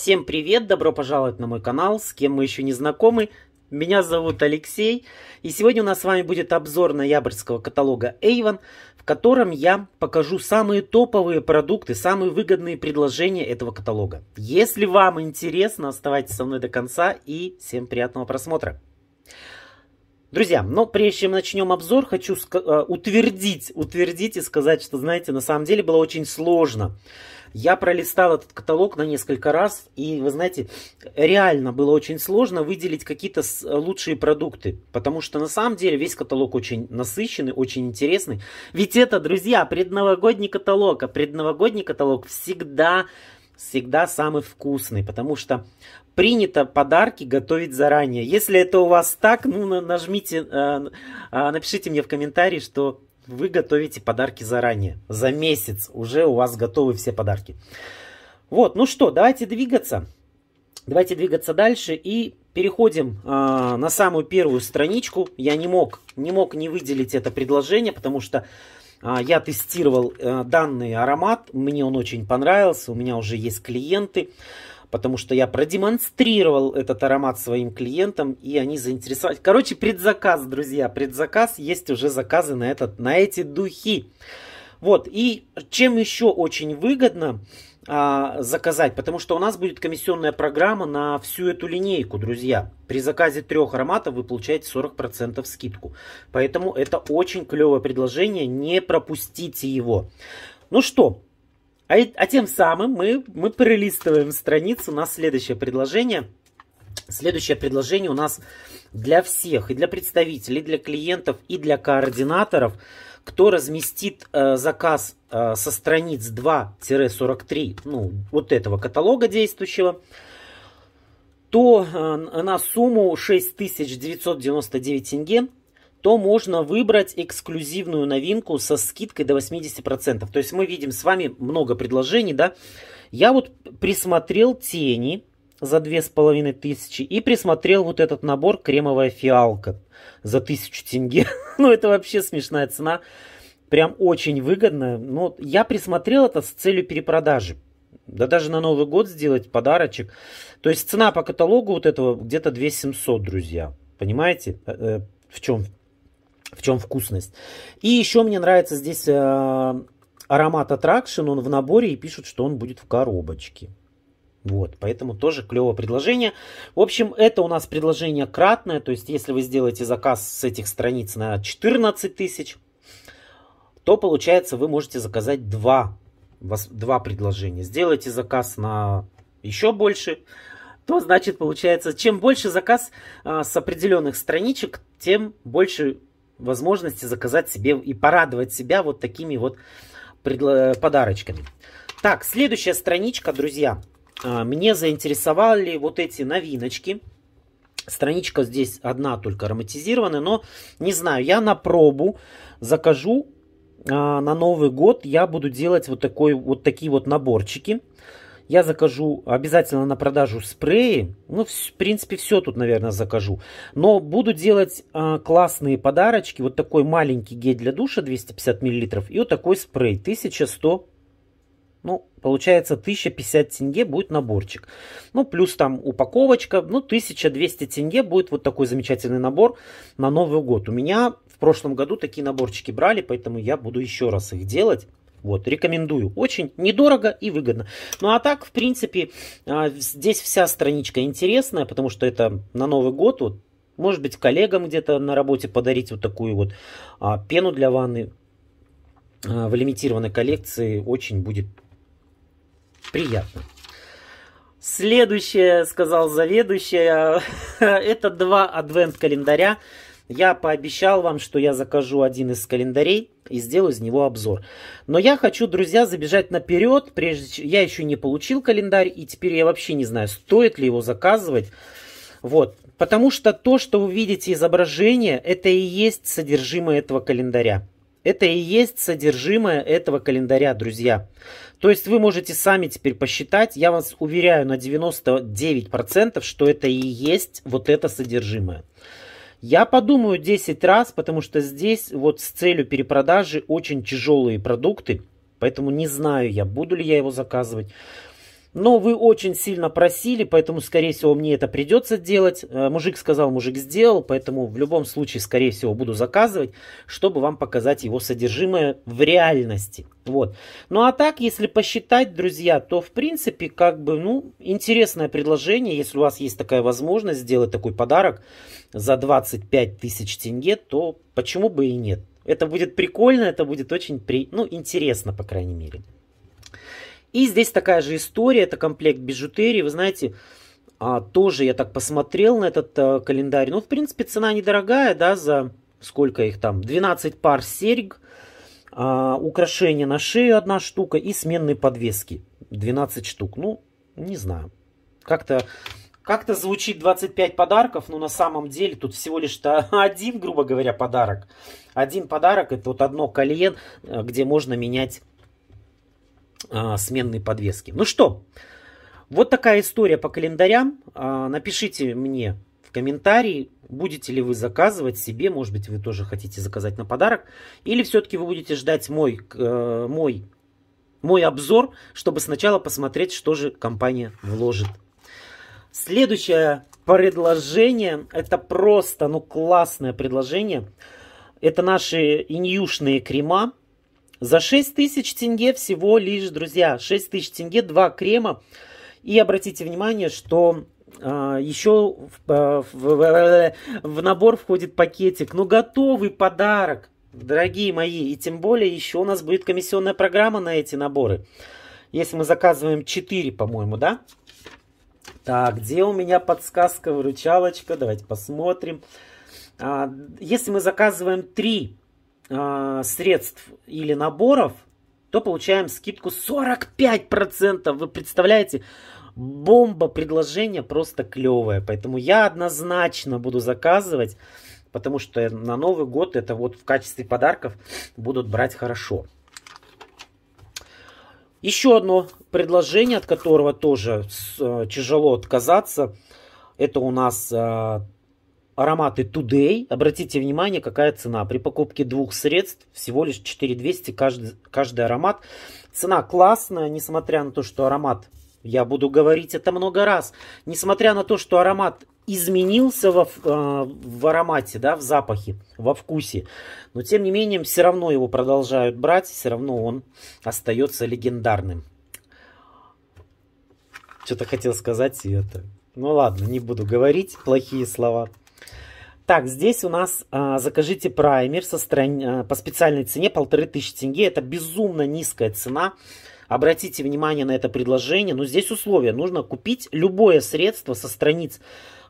Всем привет, добро пожаловать на мой канал, с кем мы еще не знакомы. Меня зовут Алексей, и сегодня у нас с вами будет обзор ноябрьского каталога Avon, в котором я покажу самые топовые продукты, самые выгодные предложения этого каталога. Если вам интересно, оставайтесь со мной до конца, и всем приятного просмотра. Друзья, но прежде чем начнем обзор, хочу э, утвердить, утвердить и сказать, что, знаете, на самом деле было очень сложно я пролистал этот каталог на несколько раз, и, вы знаете, реально было очень сложно выделить какие-то лучшие продукты, потому что на самом деле весь каталог очень насыщенный, очень интересный. Ведь это, друзья, предновогодний каталог, а предновогодний каталог всегда всегда самый вкусный, потому что принято подарки готовить заранее. Если это у вас так, ну нажмите, э, а, напишите мне в комментарии, что вы готовите подарки заранее. За месяц уже у вас готовы все подарки. Вот, ну что, давайте двигаться. Давайте двигаться дальше и переходим э, на самую первую страничку. Я не мог, не мог не выделить это предложение, потому что э, я тестировал э, данный аромат. Мне он очень понравился, у меня уже есть клиенты потому что я продемонстрировал этот аромат своим клиентам, и они заинтересовались. Короче, предзаказ, друзья, предзаказ, есть уже заказы на, этот, на эти духи. Вот, и чем еще очень выгодно а, заказать, потому что у нас будет комиссионная программа на всю эту линейку, друзья. При заказе трех ароматов вы получаете 40% скидку. Поэтому это очень клевое предложение, не пропустите его. Ну что, а, а тем самым мы, мы пролистываем страницу на следующее предложение. Следующее предложение у нас для всех, и для представителей, и для клиентов, и для координаторов, кто разместит э, заказ э, со страниц 2-43, ну, вот этого каталога действующего, то э, на сумму 6999 тенге то можно выбрать эксклюзивную новинку со скидкой до 80%. То есть мы видим с вами много предложений, да. Я вот присмотрел тени за 2500 и присмотрел вот этот набор кремовая фиалка за 1000 тенге. ну, это вообще смешная цена. Прям очень выгодная. Но я присмотрел это с целью перепродажи. Да даже на Новый год сделать подарочек. То есть цена по каталогу вот этого где-то 2700, друзья. Понимаете, э, э, в чем в чем вкусность. И еще мне нравится здесь э, аромат Attraction, он в наборе и пишут, что он будет в коробочке. Вот, поэтому тоже клевое предложение. В общем, это у нас предложение кратное, то есть если вы сделаете заказ с этих страниц на 14 тысяч, то получается вы можете заказать два, два предложения. Сделайте заказ на еще больше, то значит получается, чем больше заказ а, с определенных страничек, тем больше возможности заказать себе и порадовать себя вот такими вот э, подарочками. Так, следующая страничка, друзья. А, мне заинтересовали вот эти новиночки. Страничка здесь одна только ароматизированная, но не знаю, я на пробу закажу а, на Новый год. Я буду делать вот, такой, вот такие вот наборчики. Я закажу обязательно на продажу спреи. Ну, в принципе, все тут, наверное, закажу. Но буду делать э, классные подарочки. Вот такой маленький гель для душа 250 мл. И вот такой спрей 1100 ну, получается 1050 тенге будет наборчик. Ну, плюс там упаковочка. Ну, 1200 тенге будет вот такой замечательный набор на Новый год. У меня в прошлом году такие наборчики брали, поэтому я буду еще раз их делать. Вот, рекомендую. Очень недорого и выгодно. Ну а так, в принципе, а, здесь вся страничка интересная, потому что это на Новый год. Вот, может быть, коллегам где-то на работе подарить вот такую вот а, пену для ванны а, в лимитированной коллекции. Очень будет приятно. Следующее, сказал заведующая, это два адвент-календаря. Я пообещал вам, что я закажу один из календарей и сделаю из него обзор. Но я хочу, друзья, забежать наперед. Прежде Я еще не получил календарь, и теперь я вообще не знаю, стоит ли его заказывать. Вот. Потому что то, что вы видите изображение, это и есть содержимое этого календаря. Это и есть содержимое этого календаря, друзья. То есть вы можете сами теперь посчитать. Я вас уверяю на 99%, что это и есть вот это содержимое. Я подумаю 10 раз, потому что здесь вот с целью перепродажи очень тяжелые продукты. Поэтому не знаю я, буду ли я его заказывать. Но вы очень сильно просили, поэтому, скорее всего, мне это придется делать. Э, мужик сказал, мужик сделал, поэтому в любом случае, скорее всего, буду заказывать, чтобы вам показать его содержимое в реальности. Вот. Ну а так, если посчитать, друзья, то в принципе, как бы, ну, интересное предложение, если у вас есть такая возможность сделать такой подарок за 25 тысяч тенге, то почему бы и нет? Это будет прикольно, это будет очень при... ну, интересно, по крайней мере. И здесь такая же история, это комплект бижутерии, вы знаете, а, тоже я так посмотрел на этот а, календарь. Ну, в принципе, цена недорогая, да, за сколько их там, 12 пар серьг, а, украшение на шею одна штука и сменные подвески, 12 штук. Ну, не знаю, как-то... Как-то звучит 25 подарков, но на самом деле тут всего лишь один, грубо говоря, подарок. Один подарок это вот одно колье, э, где можно менять э, сменной подвески. Ну что, вот такая история по календарям. А, напишите мне в комментарии, будете ли вы заказывать себе, может быть, вы тоже хотите заказать на подарок, или все-таки вы будете ждать мой, э, мой, мой обзор, чтобы сначала посмотреть, что же компания вложит. Следующее предложение, это просто, ну, классное предложение. Это наши иньюшные крема за 6 тысяч тенге всего лишь, друзья, 6 тысяч тенге, 2 крема. И обратите внимание, что а, еще а, в, в, в, в набор входит пакетик. Ну, готовый подарок, дорогие мои. И тем более еще у нас будет комиссионная программа на эти наборы. Если мы заказываем 4, по-моему, да? Так, где у меня подсказка, выручалочка? Давайте посмотрим. А, если мы заказываем 3 э, средств или наборов, то получаем скидку 45%. Вы представляете? Бомба предложение просто клевое. Поэтому я однозначно буду заказывать, потому что на Новый год это вот в качестве подарков будут брать хорошо. Еще одно предложение, от которого тоже э, тяжело отказаться. Это у нас э, ароматы Today. Обратите внимание, какая цена. При покупке двух средств всего лишь 4200 каждый, каждый аромат. Цена классная, несмотря на то, что аромат, я буду говорить это много раз, несмотря на то, что аромат изменился во, э, в аромате, да, в запахе, во вкусе. Но тем не менее, все равно его продолжают брать, все равно он остается легендарным. Что-то хотел сказать и это. Ну ладно, не буду говорить плохие слова. Так, здесь у нас а, закажите праймер со стран... А, по специальной цене 1500 тенге. Это безумно низкая цена. Обратите внимание на это предложение. Но здесь условия. Нужно купить любое средство со страниц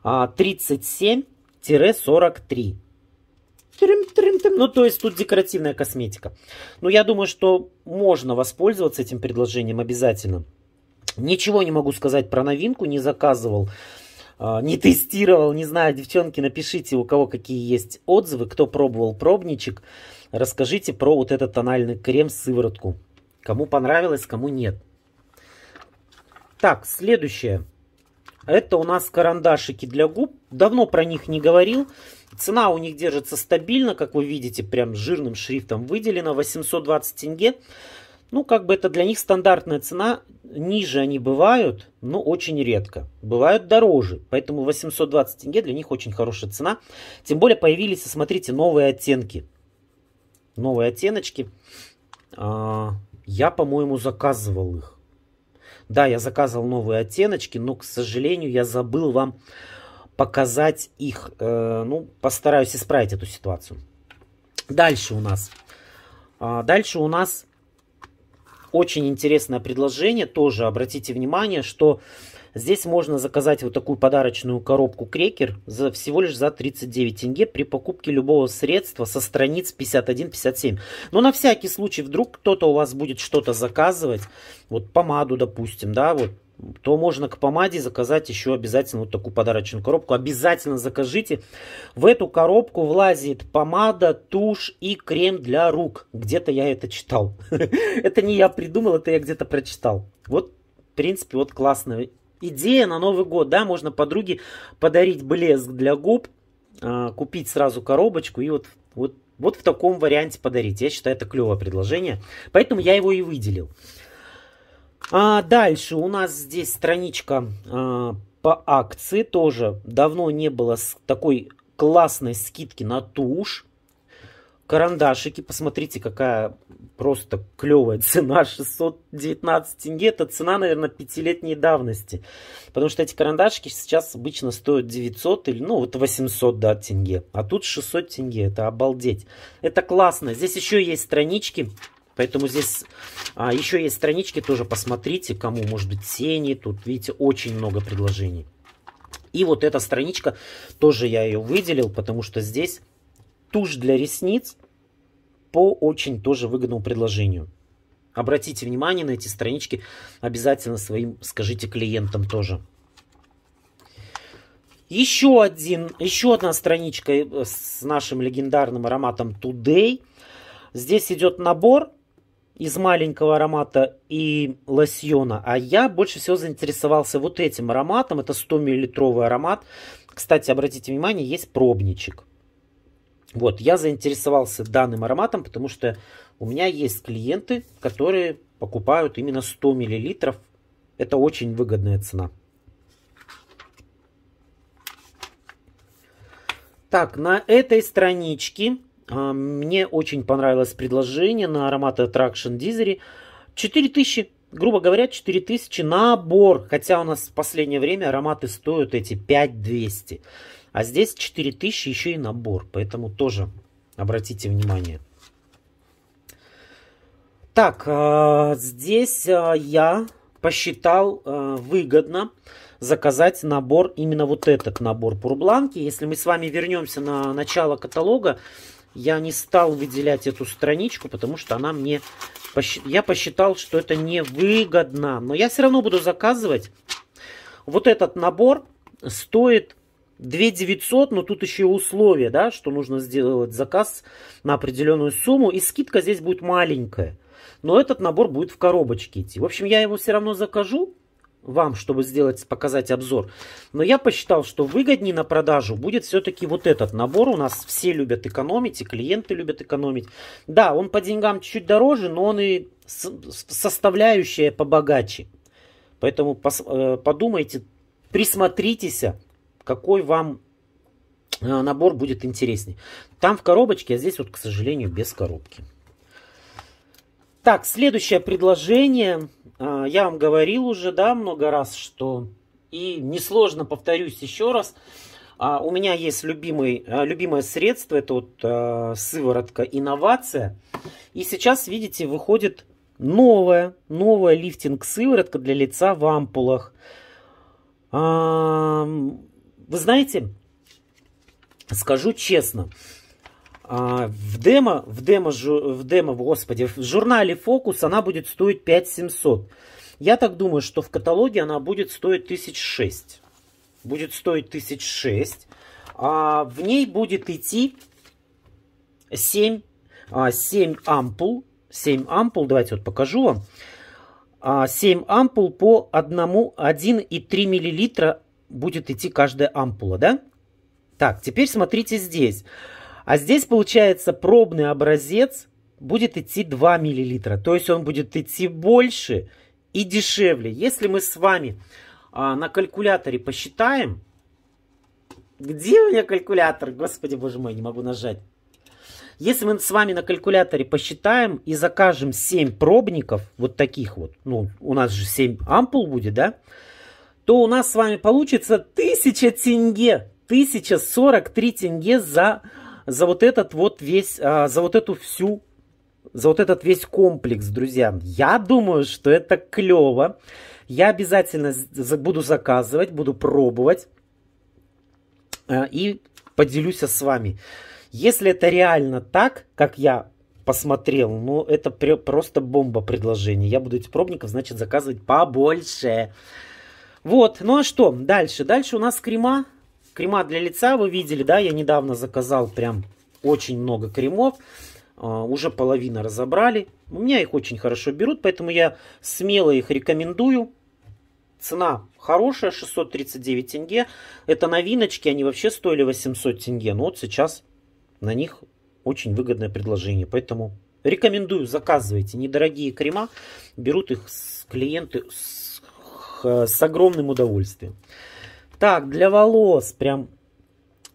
а, 37-43. Ну, то есть тут декоративная косметика. Но я думаю, что можно воспользоваться этим предложением обязательно. Ничего не могу сказать про новинку, не заказывал. А, не тестировал, не знаю, девчонки, напишите, у кого какие есть отзывы, кто пробовал пробничек, расскажите про вот этот тональный крем-сыворотку. Кому понравилось, кому нет. Так, следующее. Это у нас карандашики для губ. Давно про них не говорил. Цена у них держится стабильно, как вы видите, прям жирным шрифтом выделено. 820 тенге. Ну, как бы это для них стандартная цена. Ниже они бывают, но очень редко. Бывают дороже. Поэтому 820 тенге для них очень хорошая цена. Тем более появились, смотрите, новые оттенки. Новые оттеночки. А, я, по-моему, заказывал их. Да, я заказывал новые оттеночки, но, к сожалению, я забыл вам показать их. Э, ну, постараюсь исправить эту ситуацию. Дальше у нас. А, дальше у нас очень интересное предложение, тоже обратите внимание, что здесь можно заказать вот такую подарочную коробку крекер за, всего лишь за 39 тенге при покупке любого средства со страниц 51-57. Но на всякий случай, вдруг кто-то у вас будет что-то заказывать, вот помаду, допустим, да, вот то можно к помаде заказать еще обязательно вот такую подарочную коробку. Обязательно закажите. В эту коробку влазит помада, тушь и крем для рук. Где-то я это читал. Это не я придумал, это я где-то прочитал. Вот, в принципе, вот классная идея на Новый год. Да, можно подруге подарить блеск для губ, а, купить сразу коробочку и вот, вот, вот в таком варианте подарить. Я считаю, это клевое предложение. Поэтому я его и выделил. А дальше у нас здесь страничка а, по акции тоже. Давно не было такой классной скидки на тушь. Карандашики, посмотрите, какая просто клевая цена, 619 тенге. Это цена, наверное, пятилетней давности. Потому что эти карандашики сейчас обычно стоят 900 или, ну, вот 800, да, тенге. А тут 600 тенге, это обалдеть. Это классно. Здесь еще есть странички, Поэтому здесь а, еще есть странички, тоже посмотрите, кому, может быть, тени. Тут, видите, очень много предложений. И вот эта страничка, тоже я ее выделил, потому что здесь тушь для ресниц по очень тоже выгодному предложению. Обратите внимание на эти странички, обязательно своим скажите клиентам тоже. Еще, один, еще одна страничка э, с нашим легендарным ароматом Today. Здесь идет набор из маленького аромата и лосьона, а я больше всего заинтересовался вот этим ароматом. Это 100 миллилитровый аромат. Кстати, обратите внимание, есть пробничек. Вот, я заинтересовался данным ароматом, потому что у меня есть клиенты, которые покупают именно 100 миллилитров. Это очень выгодная цена. Так, на этой страничке а, мне очень понравилось предложение на ароматы Attraction Дизери. 4000, грубо говоря, 4000 набор. Хотя у нас в последнее время ароматы стоят эти 5200. А здесь 4000 еще и набор. Поэтому тоже обратите внимание. Так, а, здесь а, я посчитал выгодно заказать набор, именно вот этот набор Пурбланки. Если мы с вами вернемся на начало каталога, я не стал выделять эту страничку, потому что она мне... Я посчитал, что это невыгодно. Но я все равно буду заказывать. Вот этот набор стоит 2 900, но тут еще и условие, да, что нужно сделать заказ на определенную сумму. И скидка здесь будет маленькая. Но этот набор будет в коробочке идти. В общем, я его все равно закажу вам, чтобы сделать, показать обзор. Но я посчитал, что выгоднее на продажу будет все-таки вот этот набор. У нас все любят экономить, и клиенты любят экономить. Да, он по деньгам чуть-чуть дороже, но он и составляющая побогаче. Поэтому э, подумайте, присмотритесь, какой вам э, набор будет интересней. Там в коробочке, а здесь вот, к сожалению, без коробки. Так, следующее предложение. А, я вам говорил уже, да, много раз, что... И несложно повторюсь еще раз. А, у меня есть любимый, а, любимое средство, это вот сыворотка «Инновация». И сейчас, видите, выходит новая, новая лифтинг-сыворотка для лица в ампулах. Вы знаете, скажу честно, а, в демо, в демо, в демо, господи, в журнале Фокус она будет стоить 5700. Я так думаю, что в каталоге она будет стоить 1006. Будет стоить 1006. А в ней будет идти 7, 7 а, ампул. 7 ампул, давайте вот покажу вам. 7 а, ампул по 1, 1,3 миллилитра будет идти каждая ампула, да? Так, теперь смотрите здесь. А здесь получается пробный образец будет идти 2 мл. То есть он будет идти больше и дешевле. Если мы с вами а, на калькуляторе посчитаем... Где у меня калькулятор? Господи, боже мой, не могу нажать. Если мы с вами на калькуляторе посчитаем и закажем 7 пробников, вот таких вот, ну, у нас же 7 ампул будет, да, то у нас с вами получится 1000 тенге, 1043 тенге за за вот этот вот весь, а, за вот эту всю за вот этот весь комплекс, друзья. Я думаю, что это клево. Я обязательно буду заказывать, буду пробовать а, и поделюсь с вами. Если это реально так, как я посмотрел, ну это просто бомба предложение. Я буду эти пробников, значит, заказывать побольше. Вот, ну а что дальше? Дальше у нас крема Крема для лица вы видели, да, я недавно заказал прям очень много кремов. А, уже половина разобрали. У меня их очень хорошо берут, поэтому я смело их рекомендую. Цена хорошая, 639 тенге. Это новиночки, они вообще стоили 800 тенге. Но вот сейчас на них очень выгодное предложение. Поэтому рекомендую, заказывайте. Недорогие крема, берут их клиенты с, с огромным удовольствием. Так, для волос прям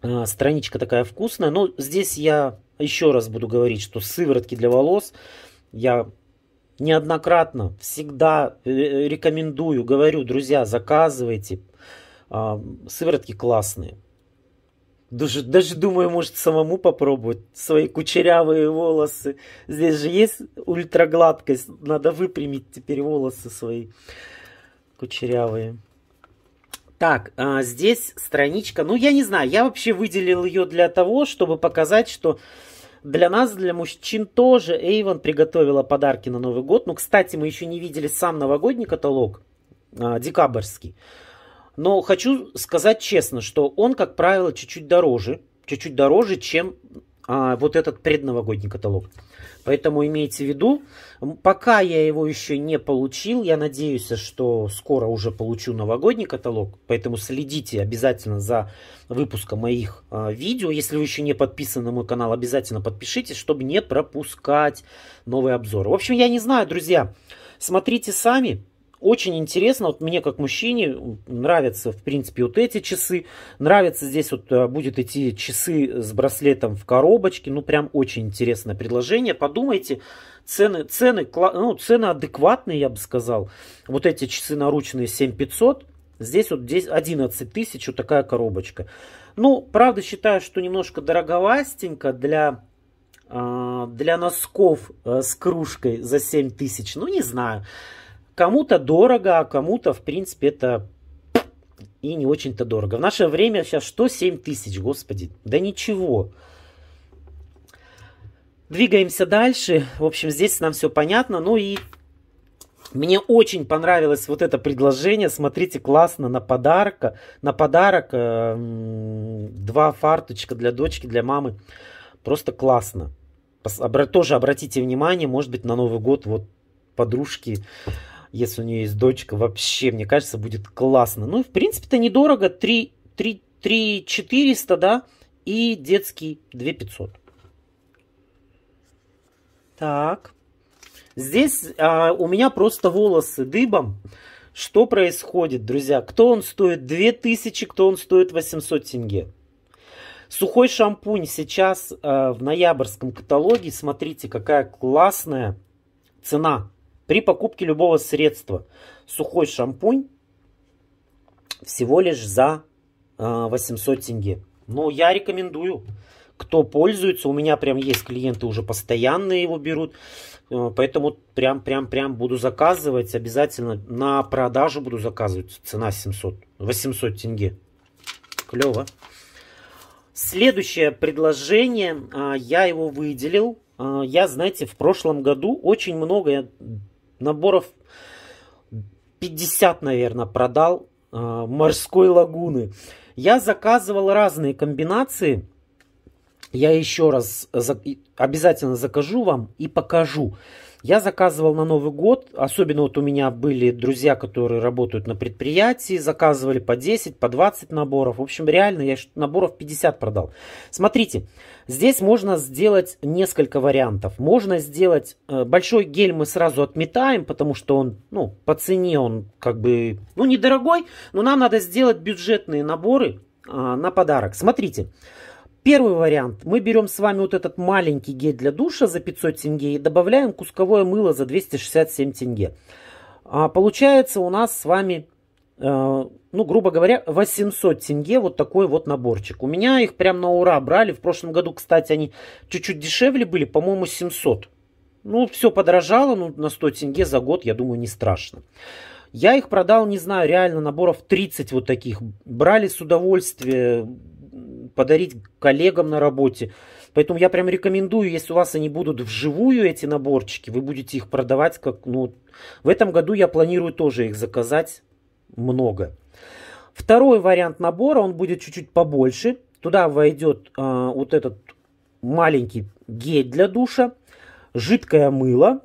э, страничка такая вкусная. Но ну, здесь я еще раз буду говорить, что сыворотки для волос я неоднократно всегда э, э, рекомендую, говорю, друзья, заказывайте. Э, сыворотки классные. Даже, даже думаю, может самому попробовать свои кучерявые волосы. Здесь же есть ультрагладкость. Надо выпрямить теперь волосы свои кучерявые. Так, а здесь страничка, ну я не знаю, я вообще выделил ее для того, чтобы показать, что для нас, для мужчин тоже Эйвон приготовила подарки на Новый год. Ну, кстати, мы еще не видели сам новогодний каталог, а, декабрьский. Но хочу сказать честно, что он, как правило, чуть-чуть дороже, чуть-чуть дороже, чем а, вот этот предновогодний каталог. Поэтому имейте в виду, пока я его еще не получил, я надеюсь, что скоро уже получу новогодний каталог, поэтому следите обязательно за выпуском моих а, видео. Если вы еще не подписаны на мой канал, обязательно подпишитесь, чтобы не пропускать новые обзоры. В общем, я не знаю, друзья, смотрите сами. Очень интересно, вот мне как мужчине нравятся, в принципе, вот эти часы. нравится здесь вот э, будет идти часы с браслетом в коробочке. Ну, прям очень интересное предложение. Подумайте, цены, цены, ну, цены адекватные, я бы сказал. Вот эти часы наручные 7500. Здесь вот здесь 11 тысяч, вот такая коробочка. Ну, правда, считаю, что немножко дороговастенько для э, для носков э, с кружкой за 7 тысяч, ну не знаю. Кому-то дорого, а кому-то, в принципе, это и не очень-то дорого. В наше время сейчас что 7 тысяч, господи, да ничего. Двигаемся дальше. В общем, здесь нам все понятно. Ну и мне очень понравилось вот это предложение. Смотрите, классно на подарок. На подарок э, два фарточка для дочки, для мамы. Просто классно. Тоже обратите внимание, может быть, на Новый год вот подружки если у нее есть дочка, вообще, мне кажется, будет классно. Ну, в принципе-то недорого, 3, 3, 3 400, да, и детский 2 500. Так, здесь а, у меня просто волосы дыбом. Что происходит, друзья? Кто он стоит 2000, кто он стоит 800 тенге. Сухой шампунь сейчас э, в ноябрьском каталоге. Смотрите, какая классная цена. При покупке любого средства сухой шампунь всего лишь за 800 а, тенге. Но я рекомендую, кто пользуется. У меня прям есть клиенты уже постоянные его берут. Э, поэтому прям-прям-прям буду заказывать. Обязательно на продажу буду заказывать. Цена 700, 800 тенге. Клево. Следующее предложение, а, я его выделил. А, я, знаете, в прошлом году очень много, наборов 50, наверное, продал э, морской лагуны. Я заказывал разные комбинации. Я еще раз за... обязательно закажу вам и покажу. Я заказывал на Новый год, особенно вот у меня были друзья, которые работают на предприятии, заказывали по 10, по 20 наборов. В общем, реально я наборов 50 продал. Смотрите, здесь можно сделать несколько вариантов. Можно сделать э, большой гель мы сразу отметаем, потому что он, ну, по цене он как бы, ну, недорогой, но нам надо сделать бюджетные наборы а, на подарок. Смотрите, Первый вариант. Мы берем с вами вот этот маленький гель для душа за 500 тенге и добавляем кусковое мыло за 267 тенге. А получается у нас с вами, э, ну, грубо говоря, 800 тенге вот такой вот наборчик. У меня их прям на ура брали. В прошлом году, кстати, они чуть-чуть дешевле были, по-моему, 700. Ну, все подорожало, ну, на 100 тенге за год, я думаю, не страшно. Я их продал, не знаю, реально наборов 30 вот таких. Брали с удовольствием подарить коллегам на работе. Поэтому я прям рекомендую, если у вас они будут вживую, эти наборчики, вы будете их продавать как, ну, в этом году я планирую тоже их заказать много. Второй вариант набора, он будет чуть-чуть побольше. Туда войдет э, вот этот маленький гель для душа, жидкое мыло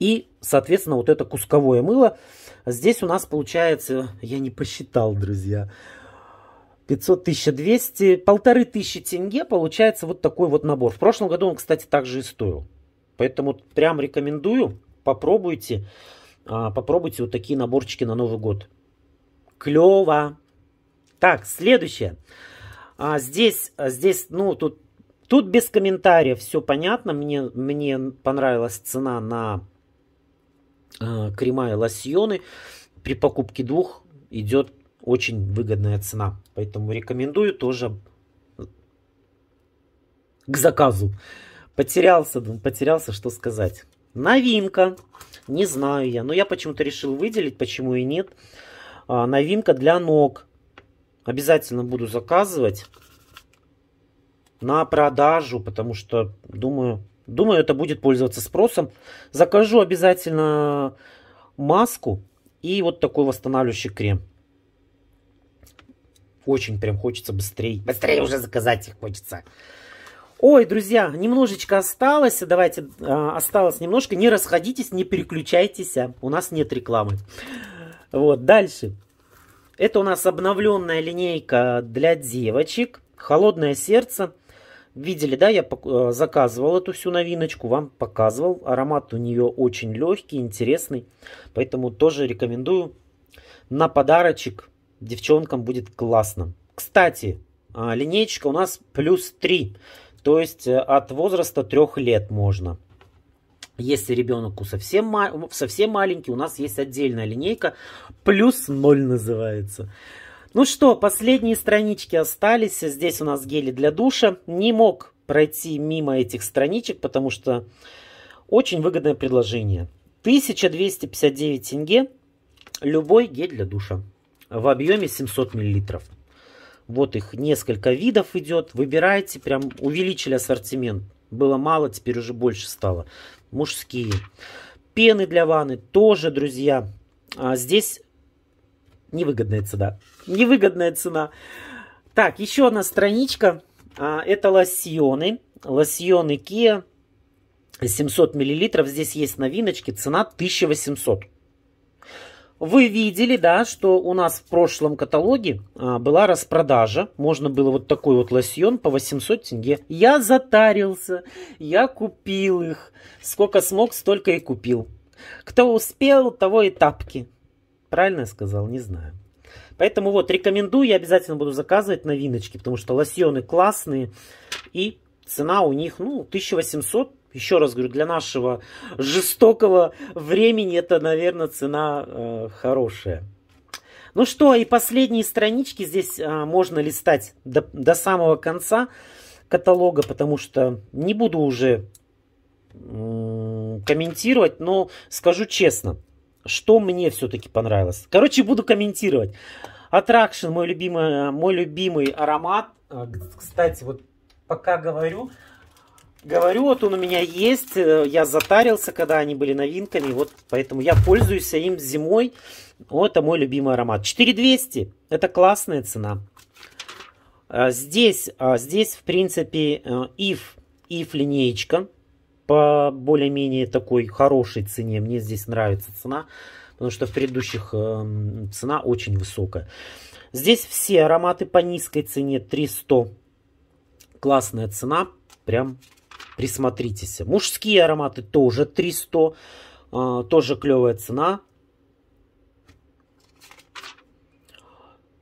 и, соответственно, вот это кусковое мыло. Здесь у нас получается, я не посчитал, друзья, 500, 1200, полторы тысячи тенге получается вот такой вот набор. В прошлом году он, кстати, также и стоил. Поэтому прям рекомендую, попробуйте, а, попробуйте вот такие наборчики на Новый год. Клево. Так, следующее. А, здесь, здесь, ну, тут, тут без комментариев все понятно. Мне, мне понравилась цена на а, крема и лосьоны. При покупке двух идет очень выгодная цена. Поэтому рекомендую тоже к заказу. Потерялся, ну, потерялся, что сказать. Новинка. Не знаю я, но я почему-то решил выделить, почему и нет. А, новинка для ног. Обязательно буду заказывать на продажу, потому что, думаю, думаю, это будет пользоваться спросом. Закажу обязательно маску и вот такой восстанавливающий крем. Очень прям хочется быстрее. Быстрее уже заказать их хочется. Ой, друзья, немножечко осталось. Давайте, э, осталось немножко. Не расходитесь, не переключайтесь. А, у нас нет рекламы. Вот, дальше. Это у нас обновленная линейка для девочек. Холодное сердце. Видели, да, я а, заказывал эту всю новиночку, вам показывал. Аромат у нее очень легкий, интересный. Поэтому тоже рекомендую на подарочек девчонкам будет классно. Кстати, а, линейка у нас плюс 3, то есть э, от возраста 3 лет можно. Если ребенок совсем, совсем маленький, у нас есть отдельная линейка, плюс 0 называется. Ну что, последние странички остались. Здесь у нас гели для душа. Не мог пройти мимо этих страничек, потому что очень выгодное предложение. 1259 тенге любой гель для душа в объеме 700 мл. Вот их несколько видов идет. Выбирайте, прям увеличили ассортимент. Было мало, теперь уже больше стало. Мужские. Пены для ванны тоже, друзья. А здесь невыгодная цена. Невыгодная цена. Так, еще одна страничка. А, это лосьоны. Лосьоны Kia. 700 мл. Здесь есть новиночки. Цена 1800. Вы видели, да, что у нас в прошлом каталоге а, была распродажа. Можно было вот такой вот лосьон по 800 тенге. Я затарился, я купил их. Сколько смог, столько и купил. Кто успел, того и тапки. Правильно я сказал? Не знаю. Поэтому вот, рекомендую, я обязательно буду заказывать новиночки, потому что лосьоны классные. И цена у них, ну, 1800 еще раз говорю, для нашего жестокого времени это, наверное, цена э, хорошая. Ну что, и последние странички здесь э, можно листать до, до самого конца каталога, потому что не буду уже э, комментировать, но скажу честно, что мне все-таки понравилось. Короче, буду комментировать. Аттракшн, мой любимый, мой любимый аромат. А, кстати, вот пока говорю, говорю, вот он у меня есть, э, я затарился, когда они были новинками, вот поэтому я пользуюсь им зимой. Вот это мой любимый аромат. 4200, это классная цена. А, здесь, а, здесь в принципе, IF, э, IF линеечка по более-менее такой хорошей цене. Мне здесь нравится цена, потому что в предыдущих э, цена очень высокая. Здесь все ароматы по низкой цене 300. Классная цена, прям Присмотритесь. Мужские ароматы тоже 300. А, тоже клевая цена.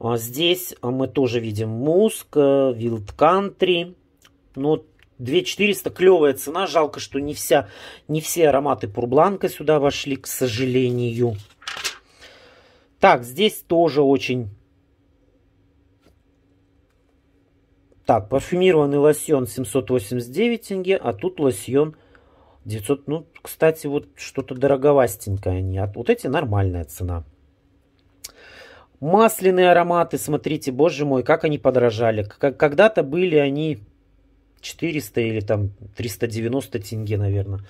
А здесь а, мы тоже видим муск, э, Wild Country, Ну, 2400 клевая цена. Жалко, что не, вся, не все ароматы Пурбланка сюда вошли, к сожалению. Так, здесь тоже очень Так, парфюмированный лосьон 789 тенге, а тут лосьон 900. Ну, кстати, вот что-то дороговастенькое они. А вот эти нормальная цена. Масляные ароматы, смотрите, боже мой, как они подорожали. Когда-то были они 400 или там 390 тенге, наверное.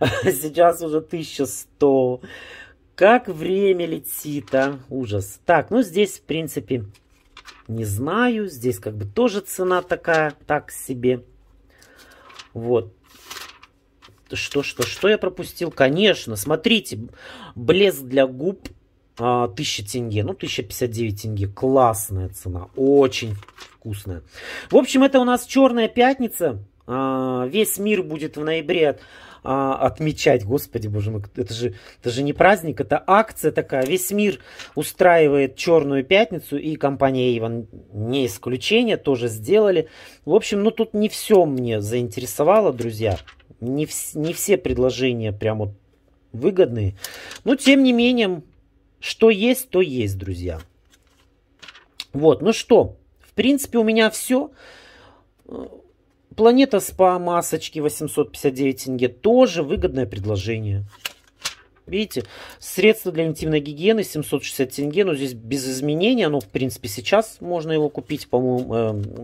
Сейчас уже 1100. Как время летит, а? Ужас. Так, ну здесь, в принципе, не знаю. Здесь как бы тоже цена такая, так себе. Вот. Что, что, что я пропустил? Конечно, смотрите, блеск для губ 1000 а, тенге, ну 1059 тенге, классная цена, очень вкусная. В общем, это у нас черная пятница, а, весь мир будет в ноябре а, отмечать. Господи, боже мой, это же, это же не праздник, это акция такая. Весь мир устраивает Черную Пятницу, и компания Avon не исключение, тоже сделали. В общем, ну тут не все мне заинтересовало, друзья. Не, вс не все предложения прямо выгодные. Но тем не менее, что есть, то есть, друзья. Вот, ну что, в принципе, у меня все. Планета СПА масочки 859 тенге тоже выгодное предложение. Видите, средство для интимной гигиены 760 тенге, но ну, здесь без изменения, оно, в принципе, сейчас можно его купить, по-моему,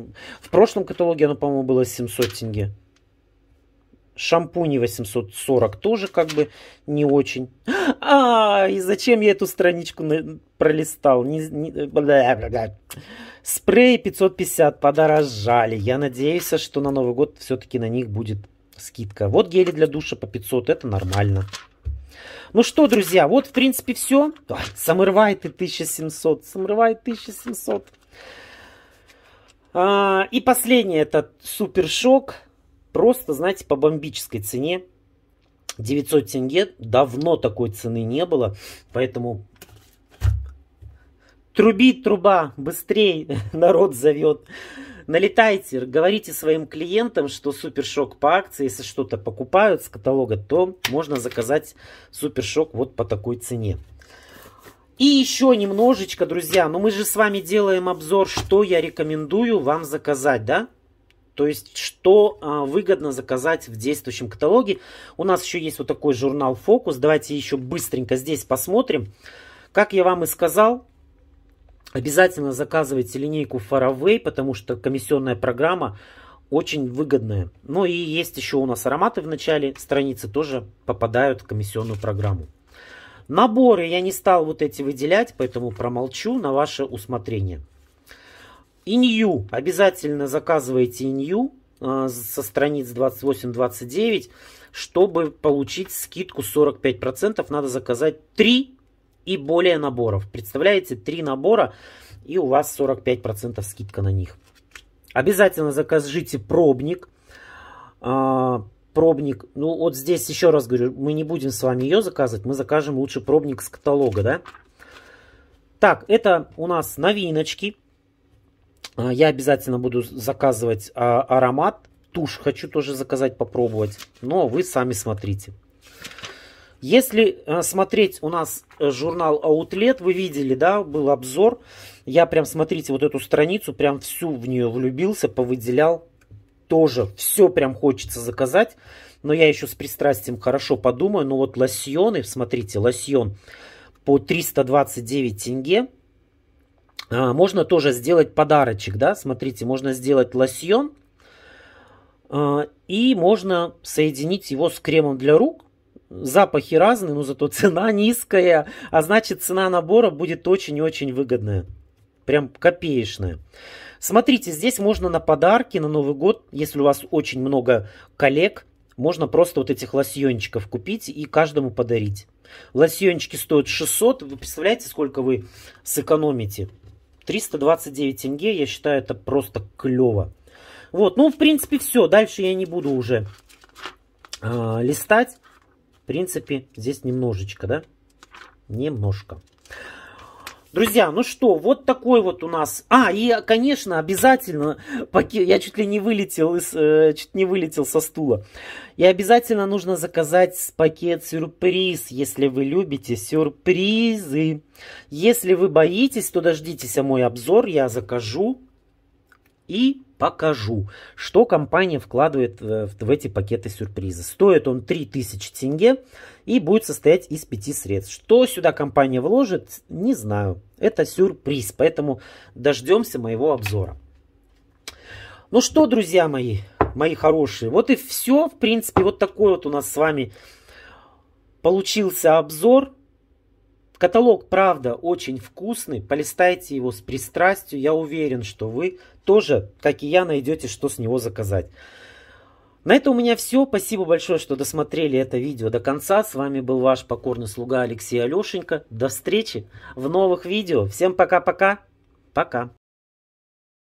э, в прошлом каталоге оно, по-моему, было 700 тенге. Шампуни 840 тоже как бы не очень. А, и зачем я эту страничку пролистал? Не, не, Спреи 550 подорожали. Я надеюсь, что на Новый год все-таки на них будет скидка. Вот гели для душа по 500, это нормально. Ну что, друзья, вот в принципе все. Ой, самырвай ты 1700, самырвай 1700. А, и последнее, это супершок. Просто, знаете, по бомбической цене. 900 тенге. Давно такой цены не было. Поэтому Трубит труба, быстрей, народ зовет. Налетайте, говорите своим клиентам, что Супершок по акции, если что-то покупают с каталога, то можно заказать Супершок вот по такой цене. И еще немножечко, друзья, ну мы же с вами делаем обзор, что я рекомендую вам заказать, да? То есть, что а, выгодно заказать в действующем каталоге. У нас еще есть вот такой журнал «Фокус». Давайте еще быстренько здесь посмотрим. Как я вам и сказал, Обязательно заказывайте линейку Faraway, потому что комиссионная программа очень выгодная. Ну и есть еще у нас ароматы в начале страницы, тоже попадают в комиссионную программу. Наборы я не стал вот эти выделять, поэтому промолчу на ваше усмотрение. Инью. Обязательно заказывайте инью э, со страниц 28-29. Чтобы получить скидку 45%, надо заказать 3 и более наборов. Представляете, три набора и у вас 45% скидка на них. Обязательно закажите пробник. А, пробник, ну вот здесь еще раз говорю, мы не будем с вами ее заказывать, мы закажем лучше пробник с каталога, да? Так, это у нас новиночки. А, я обязательно буду заказывать а, аромат. Тушь хочу тоже заказать, попробовать. Но вы сами смотрите. Если э, смотреть у нас э, журнал Outlet, вы видели, да, был обзор. Я прям, смотрите, вот эту страницу, прям всю в нее влюбился, повыделял. Тоже все прям хочется заказать. Но я еще с пристрастием хорошо подумаю. Но ну вот лосьоны, смотрите, лосьон по 329 тенге. А, можно тоже сделать подарочек, да, смотрите, можно сделать лосьон а, и можно соединить его с кремом для рук запахи разные, но зато цена низкая, а значит цена набора будет очень-очень и выгодная. Прям копеечная. Смотрите, здесь можно на подарки, на Новый год, если у вас очень много коллег, можно просто вот этих лосьончиков купить и каждому подарить. Лосьончики стоят 600, вы представляете, сколько вы сэкономите? 329 тенге, я считаю, это просто клево. Вот, ну, в принципе, все. Дальше я не буду уже э, листать. В принципе, здесь немножечко, да? Немножко. Друзья, ну что, вот такой вот у нас. А, и, конечно, обязательно, я чуть ли не вылетел, из, э, чуть не вылетел со стула. И обязательно нужно заказать пакет сюрприз, если вы любите сюрпризы. Если вы боитесь, то дождитесь а мой обзор, я закажу. И покажу, что компания вкладывает э, в эти пакеты сюрприза. Стоит он 3000 тенге и будет состоять из пяти средств. Что сюда компания вложит, не знаю. Это сюрприз, поэтому дождемся моего обзора. Ну что, друзья мои, мои хорошие, вот и все, в принципе, вот такой вот у нас с вами получился обзор. Каталог, правда, очень вкусный. Полистайте его с пристрастью. Я уверен, что вы тоже, как и я, найдете, что с него заказать. На это у меня все. Спасибо большое, что досмотрели это видео до конца. С вами был ваш покорный слуга Алексей Алешенька. До встречи в новых видео. Всем пока-пока. Пока. -пока. пока.